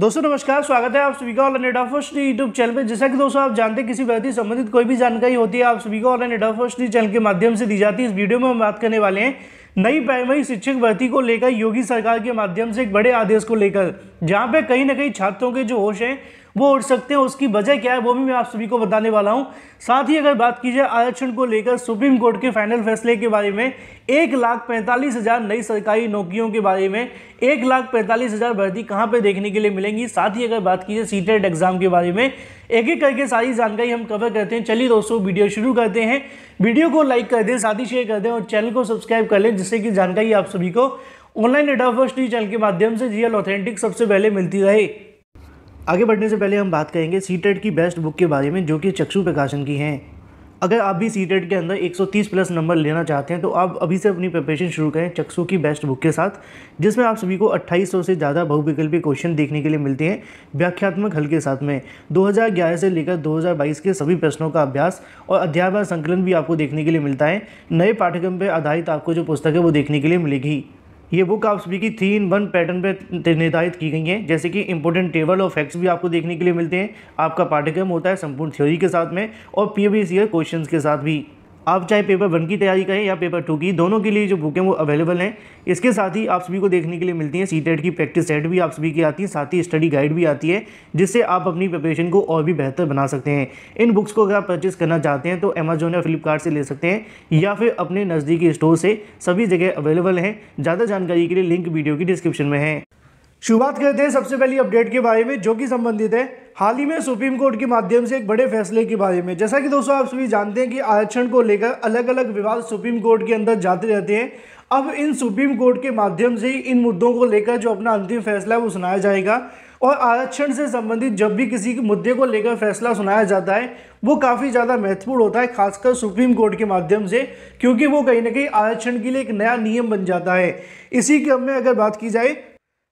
दोस्तों नमस्कार स्वागत है आप सभी का ऑनलाइन फर्स्ट यूट्यूब चैनल पे जैसा कि दोस्तों आप जानते हैं किसी व्यक्ति संबंधित कोई भी जानकारी होती है आप सभी का ऑनलाइन फर्स्ट चैनल के माध्यम से दी जाती है इस वीडियो में हम बात करने वाले हैं नई प्राइमरी शिक्षक भर्ती को लेकर योगी सरकार के माध्यम से एक बड़े आदेश को लेकर जहाँ पे कहीं ना कहीं छात्रों के जो होश हैं वो उठ सकते हैं उसकी वजह क्या है वो भी मैं आप सभी को बताने वाला हूँ साथ ही अगर बात की जाए आरक्षण को लेकर सुप्रीम कोर्ट के फाइनल फैसले के बारे में एक लाख पैंतालीस हज़ार नई सरकारी नौकरियों के बारे में एक लाख पैंतालीस हज़ार भर्ती कहाँ पर देखने के लिए मिलेंगी साथ ही अगर बात की जाए सी एग्ज़ाम के बारे में एक एक करके सारी जानकारी हम कवर करते हैं चलिए दोस्तों वीडियो शुरू करते हैं वीडियो को लाइक कर दें साथ ही शेयर कर दें और चैनल को सब्सक्राइब कर लें जिससे कि जानकारी आप सभी को ऑनलाइन डेटा फर्स्ट चैनल के माध्यम से रियल ऑथेंटिक सबसे पहले मिलती रहे आगे बढ़ने से पहले हम बात करेंगे सीटेट e की बेस्ट बुक के बारे में जो कि चक्षु प्रकाशन की हैं अगर आप भी सीटेट e के अंदर 130 प्लस नंबर लेना चाहते हैं तो आप अभी से अपनी प्रिपरेशन शुरू करें चक्षु की बेस्ट बुक के साथ जिसमें आप सभी को 2800 से ज़्यादा बहुविकल्पी क्वेश्चन देखने के लिए मिलते हैं व्याख्यात्मक हल के साथ में 2011 से लेकर 2022 के सभी प्रश्नों का अभ्यास और अध्यापन संकलन भी आपको देखने के लिए मिलता है नए पाठ्यक्रम पर आधारित आपको जो पुस्तक है वो देखने के लिए मिलेगी ये बुक आप सभी की इन वन पैटर्न पे निर्धारित की गई है जैसे कि इंपॉर्टेंट टेबल और फैक्ट्स भी आपको देखने के लिए मिलते हैं आपका पाठ्यक्रम होता है संपूर्ण थ्योरी के साथ में और पी क्वेश्चंस के साथ भी आप चाहे पेपर वन की तैयारी करें या पेपर टू की दोनों के लिए जो बुक है वो अवेलेबल हैं इसके साथ ही आप सभी को देखने के लिए मिलती हैं सी टेट e की प्रैक्टिस सेट भी आप सभी की आती है साथ ही स्टडी गाइड भी आती है जिससे आप अपनी प्रिपरेशन को और भी बेहतर बना सकते हैं इन बुक्स को अगर आप परचेस करना चाहते हैं तो अमेजोन या फ्लिपकार्ट से ले सकते हैं या फिर अपने नज़दीकी स्टोर से सभी जगह अवेलेबल हैं ज़्यादा जानकारी के लिए लिंक वीडियो की डिस्क्रिप्शन में है शुरुआत करते हैं सबसे पहली अपडेट के बारे में जो कि संबंधित है हाल ही में सुप्रीम कोर्ट के माध्यम से एक बड़े फैसले के बारे में जैसा कि दोस्तों आप सभी जानते हैं कि आरक्षण को लेकर अलग अलग विवाद सुप्रीम कोर्ट के अंदर जाते रहते हैं अब इन सुप्रीम कोर्ट के माध्यम से ही इन मुद्दों को लेकर जो अपना अंतिम फैसला है वो सुनाया जाएगा और आरक्षण से संबंधित जब भी किसी के मुद्दे को लेकर फैसला सुनाया जाता है वो काफ़ी ज़्यादा महत्वपूर्ण होता है खासकर सुप्रीम कोर्ट के माध्यम से क्योंकि वो कहीं ना कहीं आरक्षण के लिए एक नया नियम बन जाता है इसी क्रम में अगर बात की जाए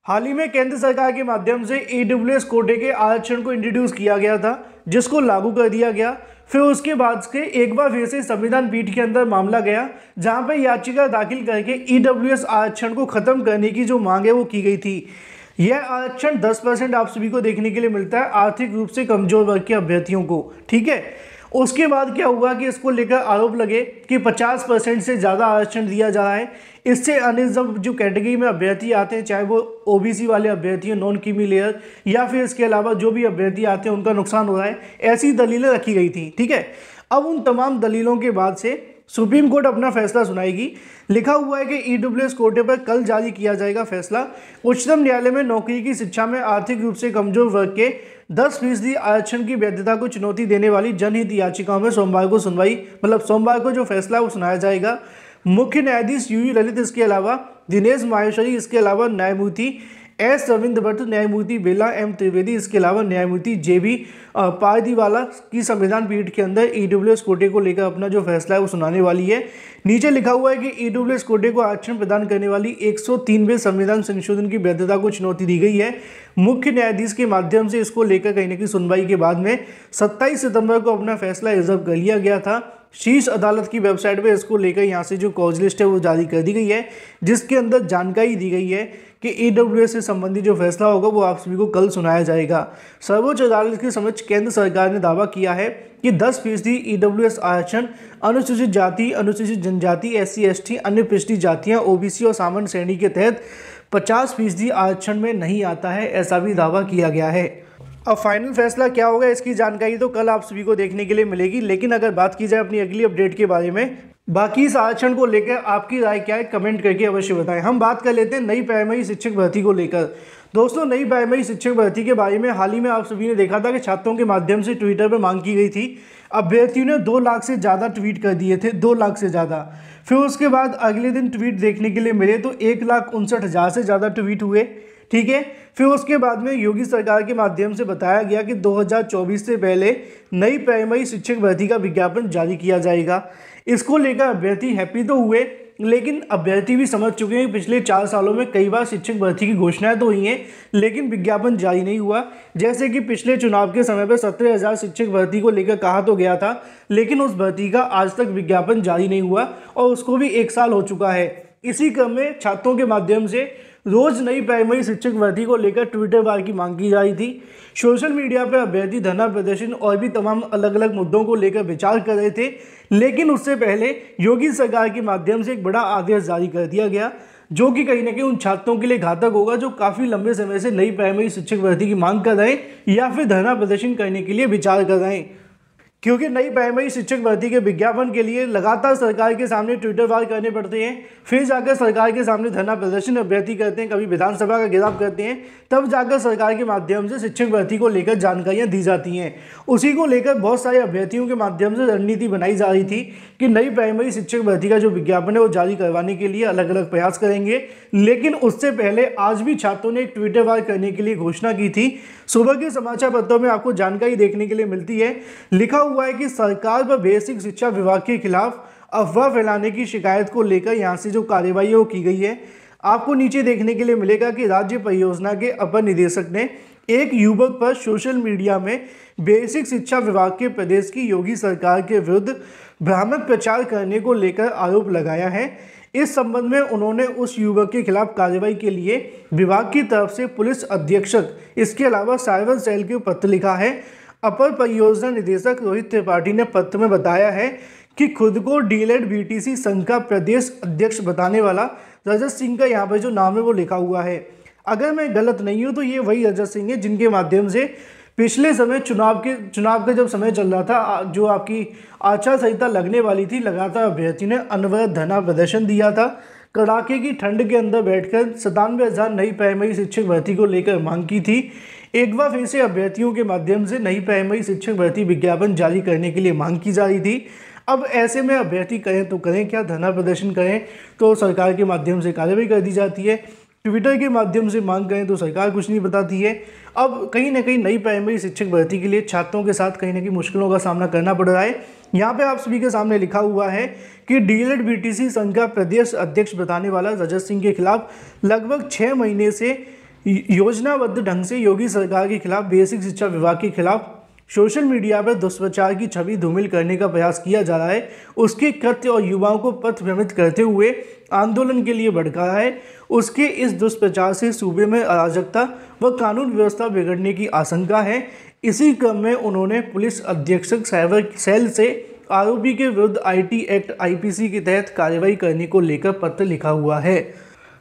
हाल ही में केंद्र सरकार के माध्यम से ई e कोटे के आरक्षण को इंट्रोड्यूस किया गया था जिसको लागू कर दिया गया फिर उसके बाद से एक बार फिर से संविधान पीठ के अंदर मामला गया जहां पर याचिका दाखिल करके ई e आरक्षण को ख़त्म करने की जो मांग है वो की गई थी यह आरक्षण 10 परसेंट आप सभी को देखने के लिए मिलता है आर्थिक रूप से कमज़ोर वर्ग के अभ्यर्थियों को ठीक है उसके बाद क्या हुआ कि इसको लेकर आरोप लगे कि 50 परसेंट से ज़्यादा आरक्षण दिया जा रहा है इससे अन्य सब जो कैटेगरी में अभ्यर्थी आते हैं चाहे वो ओबीसी वाले अभ्यर्थी हैं नॉन कीमी लेयर या फिर इसके अलावा जो भी अभ्यर्थी आते हैं उनका नुकसान हो रहा है ऐसी दलीलें रखी गई थी ठीक है अब उन तमाम दलीलों के बाद से सुप्रीम कोर्ट अपना फैसला सुनाएगी लिखा हुआ है कि ई e डब्ल्यू एस कोटे पर कल जारी किया जाएगा फैसला उच्चतम न्यायालय में नौकरी की शिक्षा में आर्थिक रूप से कमजोर वर्ग के दस फीसदी आरक्षण की वैधता को चुनौती देने वाली जनहित याचिकाओं में सोमवार को सुनवाई मतलब सोमवार को जो फैसला वो सुनाया जाएगा मुख्य न्यायाधीश यू ललित इसके अलावा दिनेश माहेश्वरी इसके अलावा न्यायमूर्ति एस रविंद्र भट्ट न्यायमूर्ति बेला एम त्रिवेदी इसके अलावा न्यायमूर्ति जे बी पायदीवाला की संविधान पीठ के अंदर ई e डब्ल्यू कोटे को लेकर अपना जो फैसला है वो सुनाने वाली है नीचे लिखा हुआ है कि ई e डब्ल्यू कोटे को आरक्षण प्रदान करने वाली एक सौ संविधान संशोधन की वैधता को चुनौती दी गई है मुख्य न्यायाधीश के माध्यम से इसको लेकर कहीं ना कहीं सुनवाई के बाद में सत्ताईस सितंबर को अपना फैसला रिजर्व कर लिया गया था शीर्ष अदालत की वेबसाइट पर इसको लेकर यहाँ से जो कॉज लिस्ट है वो जारी कर दी गई है जिसके अंदर जानकारी दी गई है कि ई e से संबंधित जो फैसला होगा वो आप सभी को कल सुनाया जाएगा सर्वोच्च अदालत के समक्ष केंद्र सरकार ने दावा किया है कि 10 फीसदी ई e आरक्षण अनुसूचित जाति अनुसूचित जनजाति एस सी अन्य पिछड़ी जातियां ओबीसी और सामान्य श्रेणी के तहत 50 फीसदी आरक्षण में नहीं आता है ऐसा भी दावा किया गया है अब फाइनल फैसला क्या होगा इसकी जानकारी तो कल आप सभी को देखने के लिए मिलेगी लेकिन अगर बात की जाए अपनी अगली अपडेट के बारे में बाकी इस आरक्षण को लेकर आपकी राय क्या है कमेंट करके अवश्य बताएं हम बात कर लेते हैं नई प्राइमरी शिक्षक भर्ती को लेकर दोस्तों नई प्राइमरी शिक्षक भर्ती के बारे में हाल ही में आप सभी ने देखा था कि छात्रों के माध्यम से ट्विटर पर मांग की गई थी अभ्यर्थियों ने दो लाख से ज़्यादा ट्वीट कर दिए थे दो लाख से ज़्यादा फिर उसके बाद अगले दिन ट्वीट देखने के लिए मिले तो एक लाख उनसठ हज़ार से ज़्यादा ट्वीट हुए ठीक है फिर उसके बाद में योगी सरकार के माध्यम से बताया गया कि 2024 से पहले नई प्राइमरी शिक्षक भर्ती का विज्ञापन जारी किया जाएगा इसको लेकर अभ्यर्थी हैप्पी तो हुए लेकिन अभ्यर्थी भी समझ चुके हैं पिछले चार सालों में कई बार शिक्षक भर्ती की घोषणाएं तो हुई हैं लेकिन विज्ञापन जारी नहीं हुआ जैसे कि पिछले चुनाव के समय पर सत्रह हज़ार शिक्षक भर्ती को लेकर कहा तो गया था लेकिन उस भर्ती का आज तक विज्ञापन जारी नहीं हुआ और उसको भी एक साल हो चुका है इसी क्रम में छात्रों के माध्यम से रोज नई प्राइमरी शिक्षक भर्ती को लेकर ट्विटर बार की मांग की जा रही थी सोशल मीडिया पर अभ्यर्थी धरना प्रदर्शन और भी तमाम अलग अलग मुद्दों को लेकर विचार कर रहे थे लेकिन उससे पहले योगी सरकार के माध्यम से एक बड़ा आदेश जारी कर दिया गया जो कि कहीं ना कहीं उन छात्रों के लिए घातक होगा जो काफ़ी लंबे समय से नई प्राइमरी शिक्षक भर्ती की मांग कर रहे हैं या फिर धरना प्रदर्शन करने के लिए विचार कर रहे हैं क्योंकि नई प्राइमरी शिक्षक भर्ती के विज्ञापन के लिए लगातार सरकार के सामने ट्विटर वार करने पड़ते हैं फिर जाकर सरकार के सामने धरना प्रदर्शन अभ्यर्थी करते हैं कभी विधानसभा का घेराव करते हैं तब जाकर सरकार के माध्यम से शिक्षक भर्ती को लेकर जानकारियां दी जाती हैं उसी को लेकर बहुत सारे अभ्यर्थियों के माध्यम से रणनीति बनाई जा रही थी कि नई प्राइमरी शिक्षक भर्ती का जो विज्ञापन है वो जारी करवाने के लिए अलग अलग प्रयास करेंगे लेकिन उससे पहले आज भी छात्रों ने एक ट्विटर वार करने के लिए घोषणा की थी सुबह के समाचार पत्रों में आपको जानकारी देखने के लिए मिलती है लिखा हुआ हुआ है कि सरकार व बेसिक शिक्षा विभाग के खिलाफ अफवाह फैलाने की शिकायत को लेकर यहाँ से जो कार्रवाई है वो की गई है आपको नीचे देखने के लिए मिलेगा कि राज्य परियोजना के अपर निदेशक ने एक युवक पर सोशल मीडिया में बेसिक शिक्षा विभाग के प्रदेश की योगी सरकार के विरुद्ध भ्रामक प्रचार करने को लेकर आरोप लगाया है इस संबंध में उन्होंने उस युवक के खिलाफ कार्रवाई के लिए विभाग की तरफ से पुलिस अधीक्षक इसके अलावा साइबर सेल के पत्र लिखा है अपर परियोजना निदेशक रोहित त्रिपाठी ने पत्र में बताया है कि खुद को डीलेड बीटीसी संघ का प्रदेश अध्यक्ष बताने वाला रजत सिंह का यहाँ पर जो नाम है वो लिखा हुआ है अगर मैं गलत नहीं हूँ तो ये वही रजत सिंह है जिनके माध्यम से पिछले समय चुनाव के चुनाव का जब समय चल रहा था जो आपकी आचार संहिता लगने वाली थी लगातार अभ्यर्थी ने अनवरत धना प्रदर्शन दिया था कड़ाके की ठंड के अंदर बैठकर सतानवे हज़ार नई प्राइमरी शिक्षक भर्ती को लेकर मांग की थी एक बार फिर से अभ्यर्थियों के माध्यम से नई प्राइमरी शिक्षक भर्ती विज्ञापन जारी करने के लिए मांग की जा रही थी अब ऐसे में अभ्यर्थी करें तो करें क्या धरना प्रदर्शन करें तो सरकार के माध्यम से कार्रवाई कर दी जाती है ट्विटर के माध्यम से मांग करें तो सरकार कुछ नहीं बताती है अब कहीं ना कहीं नई प्राइमरी शिक्षक भर्ती के लिए छात्रों के साथ कहीं ना कहीं मुश्किलों का सामना करना पड़ रहा है यहाँ पे आप सभी के सामने लिखा हुआ है कि डीएलएड बीटीसी संघ का प्रदेश अध्यक्ष बताने वाला रजत सिंह के खिलाफ लगभग छः महीने से योजनाबद्ध ढंग से योगी सरकार के खिलाफ बेसिक शिक्षा विभाग के खिलाफ सोशल मीडिया पर दुष्प्रचार की छवि धूमिल करने का प्रयास किया जा रहा है उसके कृत्य और युवाओं को पथ भ्रमित करते हुए आंदोलन के लिए भड़का रहा है उसके इस दुष्प्रचार से सूबे में अराजकता व कानून व्यवस्था बिगड़ने की आशंका है इसी क्रम में उन्होंने पुलिस अधीक्षक साइबर सेल से आरोपी के विरुद्ध आईटी एक्ट आईपीसी के तहत कार्रवाई करने को लेकर पत्र लिखा हुआ है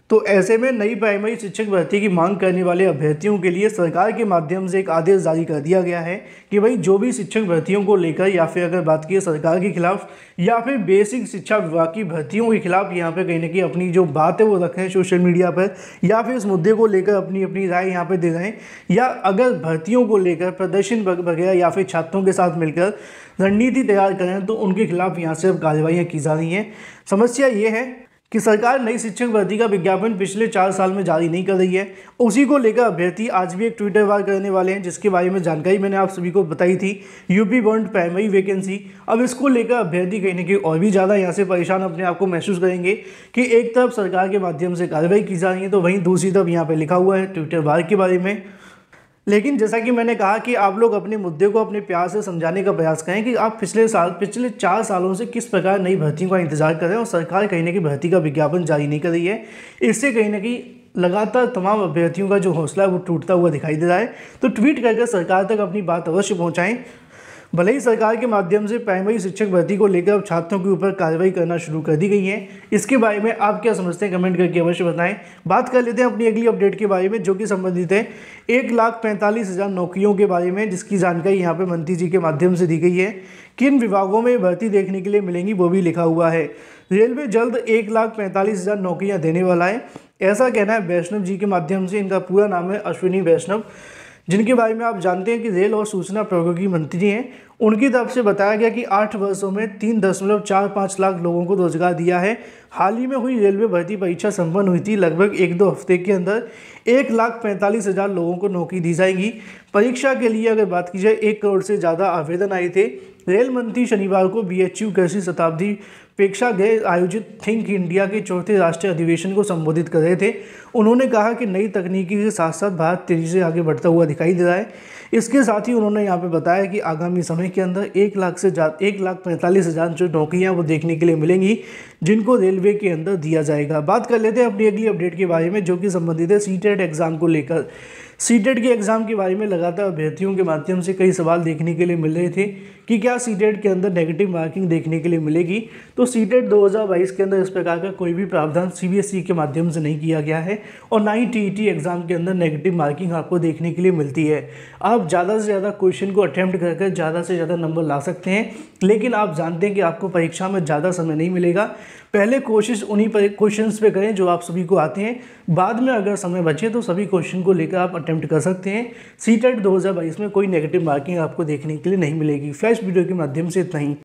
तो ऐसे में नई प्राइमरी शिक्षक भर्ती की मांग करने वाले अभ्यर्थियों के लिए सरकार के माध्यम से एक आदेश जारी कर दिया गया है कि भाई जो भी शिक्षक भर्तियों को लेकर या फिर अगर बात की सरकार के खिलाफ या फिर बेसिक शिक्षा विभाग की भर्तियों के खिलाफ यहाँ पे कहीं ना कहीं अपनी जो बात है वो रखें सोशल मीडिया पर या फिर इस मुद्दे को लेकर अपनी अपनी राय यहाँ पर दे रहे हैं या अगर भर्तियों को लेकर प्रदर्शन वगैरह या फिर छात्रों के साथ मिलकर रणनीति तैयार करें तो उनके खिलाफ यहाँ से अब कार्रवाइयाँ की जा रही हैं समस्या ये है कि सरकार नई शिक्षक भर्ती का विज्ञापन पिछले चार साल में जारी नहीं कर रही है उसी को लेकर अभ्यर्थी आज भी एक ट्विटर वार करने वाले हैं जिसके बारे में जानकारी मैंने आप सभी को बताई थी यूपी बॉन्ड प्राइमरी वैकेंसी अब इसको लेकर अभ्यर्थी कहीं ना कहीं और भी ज़्यादा यहाँ से परेशान अपने आप को महसूस करेंगे कि एक तरफ सरकार के माध्यम से कार्रवाई की जा रही है तो वहीं दूसरी तरफ यहाँ पर लिखा हुआ है ट्विटर वार के बारे में लेकिन जैसा कि मैंने कहा कि आप लोग अपने मुद्दे को अपने प्यार से समझाने का प्रयास करें कि आप पिछले साल पिछले चार सालों से किस प्रकार नई भर्तियों का इंतजार कर रहे हैं और सरकार कहीं ना कहीं भर्ती का विज्ञापन जारी नहीं कर रही है इससे कहीं ना कहीं लगातार तमाम अभ्यर्थियों का जो हौसला है वो टूटता हुआ दिखाई दे रहा है तो ट्वीट करके सरकार तक अपनी बात अवश्य पहुँचाएँ भले ही सरकार के माध्यम से प्राइमरी शिक्षक भर्ती को लेकर अब छात्रों के ऊपर कार्रवाई करना शुरू कर दी गई है इसके बारे में आप क्या समझते हैं कमेंट करके अवश्य बताएं बात कर लेते हैं अपनी अगली अपडेट के बारे में जो कि संबंधित है एक लाख पैंतालीस हज़ार नौकरियों के बारे में जिसकी जानकारी यहाँ पर मंत्री जी के माध्यम से दी गई है किन विभागों में भर्ती देखने के लिए मिलेंगी वो भी लिखा हुआ है रेलवे जल्द एक लाख पैंतालीस हज़ार नौकरियाँ देने वाला है ऐसा कहना है वैष्णव जी के माध्यम से इनका पूरा नाम है अश्विनी वैष्णव जिनके बारे में आप जानते हैं कि रेल और सूचना प्रौद्योगिकी मंत्री हैं उनकी तरफ से बताया गया कि आठ वर्षों में तीन दशमलव चार पाँच लाख लोगों को रोजगार दिया है हाल ही में हुई रेलवे भर्ती परीक्षा संपन्न हुई थी लगभग एक दो हफ्ते के अंदर एक लाख पैंतालीस हज़ार लोगों को नौकरी दी जाएगी परीक्षा के लिए अगर बात की जाए एक करोड़ से ज़्यादा आवेदन आए थे रेल मंत्री शनिवार को बीएचयू एच शताब्दी पेक्षा गए आयोजित थिंक इंडिया के चौथे राष्ट्रीय अधिवेशन को संबोधित कर रहे थे उन्होंने कहा कि नई तकनीकी के साथ साथ भारत तेजी से आगे बढ़ता हुआ दिखाई दे रहा है इसके साथ ही उन्होंने यहाँ पे बताया कि आगामी समय के अंदर एक लाख से ज्यादा एक लाख पैंतालीस हज़ार जो नौकरियाँ वो देखने के लिए मिलेंगी जिनको रेलवे के अंदर दिया जाएगा बात कर लेते हैं अपनी अगली अपडेट के बारे में जो कि संबंधित है सी एग्ज़ाम e को लेकर सी e के एग्ज़ाम के बारे में लगातार अभ्यर्थियों के माध्यम से कई सवाल देखने के लिए मिल रहे थे कि क्या सी e के अंदर नेगेटिव मार्किंग देखने के लिए मिलेगी तो e सी टेट के अंदर इस प्रकार का कोई भी प्रावधान सी के माध्यम से नहीं किया गया है और ना ही टी एग्ज़ाम के अंदर नेगेटिव मार्किंग आपको देखने के लिए मिलती है आप ज़्यादा से ज़्यादा क्वेश्चन को अटैम्प्ट कर ज़्यादा से ज़्यादा नंबर ला सकते हैं लेकिन आप जानते हैं कि आपको परीक्षा में ज़्यादा समय नहीं मिलेगा पहले कोशिश उन्हीं पर क्वेश्चन पे करें जो आप सभी को आते हैं बाद में अगर समय बचे तो सभी क्वेश्चन को लेकर आप अटैम्प्ट कर सकते हैं सी टेट e दो में कोई नेगेटिव मार्किंग आपको देखने के लिए नहीं मिलेगी फ्लैश वीडियो के माध्यम से इतना ही